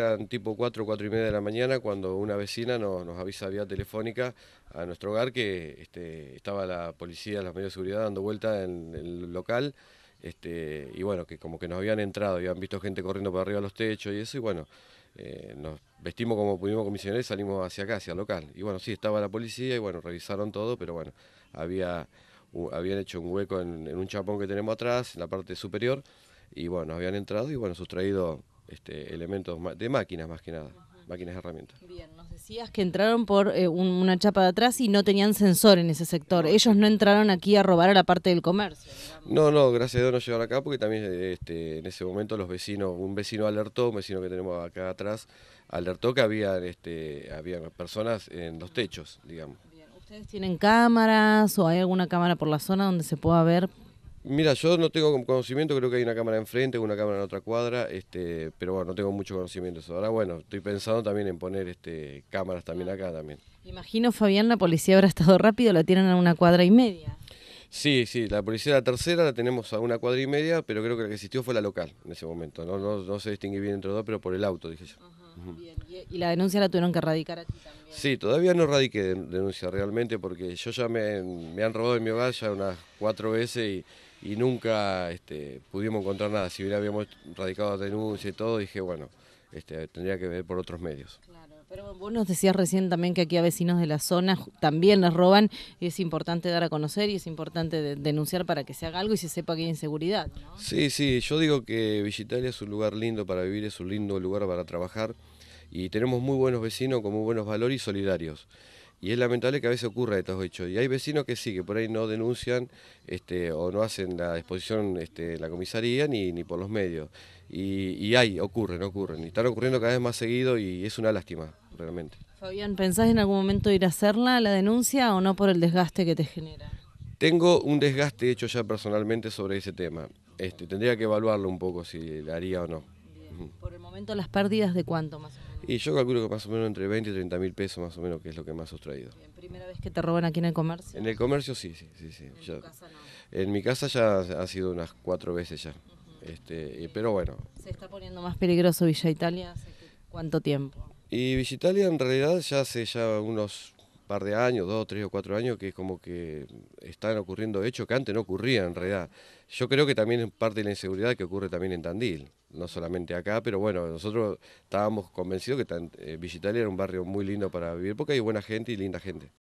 Eran tipo 4, 4 y media de la mañana cuando una vecina nos, nos avisa vía telefónica a nuestro hogar que este, estaba la policía, los medios de seguridad dando vuelta en el local este, y bueno, que como que nos habían entrado, y habían visto gente corriendo por arriba de los techos y eso y bueno, eh, nos vestimos como pudimos y salimos hacia acá, hacia el local y bueno, sí, estaba la policía y bueno, revisaron todo, pero bueno, había, habían hecho un hueco en, un chapón que tenemos atrás, en la parte superior y bueno, nos habían entrado y bueno, sustraído este, elementos de máquinas más que nada, máquinas de herramientas. Bien, nos decías que entraron por eh, una chapa de atrás y no tenían sensor en ese sector. Ellos no entraron aquí a robar a la parte del comercio. No, no, gracias a Dios no llegaron acá porque también este, en ese momento los vecinos, un vecino alertó, un vecino que tenemos acá atrás, alertó que había, este, había personas en los techos, digamos. ¿Ustedes tienen cámaras o hay alguna cámara por la zona donde se pueda ver Mira, yo no tengo conocimiento, creo que hay una cámara enfrente, una cámara en otra cuadra, este, pero bueno, no tengo mucho conocimiento de eso. Ahora, bueno, estoy pensando también en poner este, cámaras también ah. acá también. Imagino, Fabián, la policía habrá estado rápido, la tienen a una cuadra y media. Sí, sí, la policía de la tercera la tenemos a una cuadra y media, pero creo que la que existió fue la local en ese momento. No, no, se distingue bien entre dos, pero por el auto, dije yo. ¿Y la denuncia la tuvieron que radicar. aquí también? Sí, todavía no radiqué denuncia realmente, porque yo ya me, me han robado en mi hogar ya unas cuatro veces y y nunca este, pudimos encontrar nada. Si bien habíamos radicado denuncia y todo, dije, bueno, este, tendría que ver por otros medios. Claro, pero vos nos decías recién también que aquí a vecinos de la zona también les roban y es importante dar a conocer y es importante denunciar para que se haga algo y se sepa que hay inseguridad. ¿no? Sí, sí, yo digo que Villitalia es un lugar lindo para vivir, es un lindo lugar para trabajar y tenemos muy buenos vecinos con muy buenos valores y solidarios. Y es lamentable que a veces ocurra estos hechos. Y hay vecinos que sí, que por ahí no denuncian este, o no hacen la exposición este, en la comisaría ni, ni por los medios. Y, y hay, ocurren, ocurren. Y están ocurriendo cada vez más seguido y es una lástima, realmente. Fabián, ¿pensás en algún momento ir a hacerla, la denuncia, o no por el desgaste que te genera? Tengo un desgaste hecho ya personalmente sobre ese tema. Este, tendría que evaluarlo un poco si la haría o no. Por el momento, las pérdidas de cuánto más o y yo calculo que más o menos entre 20 y 30 mil pesos más o menos, que es lo que más ha sustraído. ¿En primera vez que te roban aquí en el comercio? En el comercio sí, sí, sí. sí. ¿En, tu casa, no? en mi casa ya ha sido unas cuatro veces ya. este, pero bueno. ¿Se está poniendo más peligroso Villa Italia hace cuánto tiempo? Y Villa Italia en realidad ya hace ya unos par de años, dos, tres o cuatro años, que es como que están ocurriendo hechos que antes no ocurrían en realidad. Yo creo que también es parte de la inseguridad que ocurre también en Tandil no solamente acá, pero bueno, nosotros estábamos convencidos que eh, Villitalia era un barrio muy lindo para vivir porque hay buena gente y linda gente.